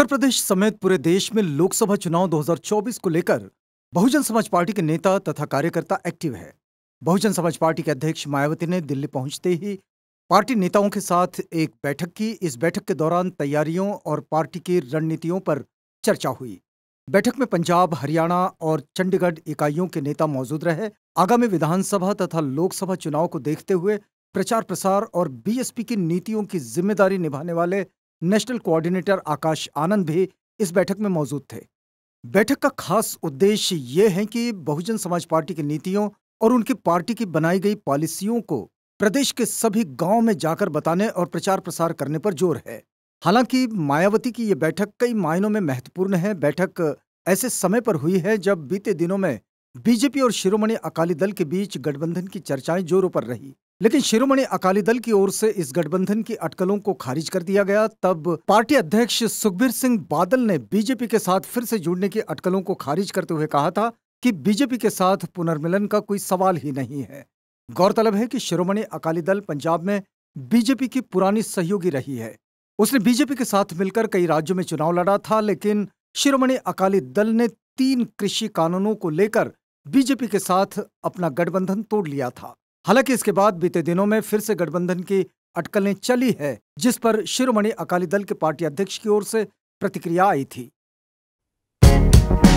उत्तर प्रदेश समेत पूरे देश में लोकसभा चुनाव 2024 को लेकर बहुजन समाज पार्टी के नेता तथा कार्यकर्ता एक्टिव है बहुजन समाज पार्टी के अध्यक्ष मायावती ने दिल्ली पहुंचते ही पार्टी नेताओं के साथ एक बैठक की इस बैठक के दौरान तैयारियों और पार्टी की रणनीतियों पर चर्चा हुई बैठक में पंजाब हरियाणा और चंडीगढ़ इकाइयों के नेता मौजूद रहे आगामी विधानसभा तथा लोकसभा चुनाव को देखते हुए प्रचार प्रसार और बीएसपी की नीतियों की जिम्मेदारी निभाने वाले नेशनल कोऑर्डिनेटर आकाश आनंद भी इस बैठक में मौजूद थे बैठक का खास उद्देश्य ये है कि बहुजन समाज पार्टी की नीतियों और उनकी पार्टी की बनाई गई पॉलिसियों को प्रदेश के सभी गांव में जाकर बताने और प्रचार प्रसार करने पर जोर है हालांकि मायावती की ये बैठक कई मायनों में महत्वपूर्ण है बैठक ऐसे समय पर हुई है जब बीते दिनों में बीजेपी और शिरोमणि अकाली दल के बीच गठबंधन की चर्चाएं जोरों पर रही लेकिन शिरोमणि अकाली दल की ओर से इस गठबंधन की अटकलों को खारिज कर दिया गया तब पार्टी अध्यक्ष सुखबीर सिंह बादल ने बीजेपी के साथ फिर से जुड़ने की अटकलों को खारिज करते हुए कहा था कि बीजेपी के साथ पुनर्मिलन का कोई सवाल ही नहीं है गौरतलब है कि शिरोमणि अकाली दल पंजाब में बीजेपी की पुरानी सहयोगी रही है उसने बीजेपी के साथ मिलकर कई राज्यों में चुनाव लड़ा था लेकिन शिरोमणि अकाली दल ने तीन कृषि कानूनों को लेकर बीजेपी के साथ अपना गठबंधन तोड़ लिया था हालांकि इसके बाद बीते दिनों में फिर से गठबंधन की अटकलें चली है जिस पर शिरोमणि अकाली दल के पार्टी अध्यक्ष की ओर से प्रतिक्रिया आई थी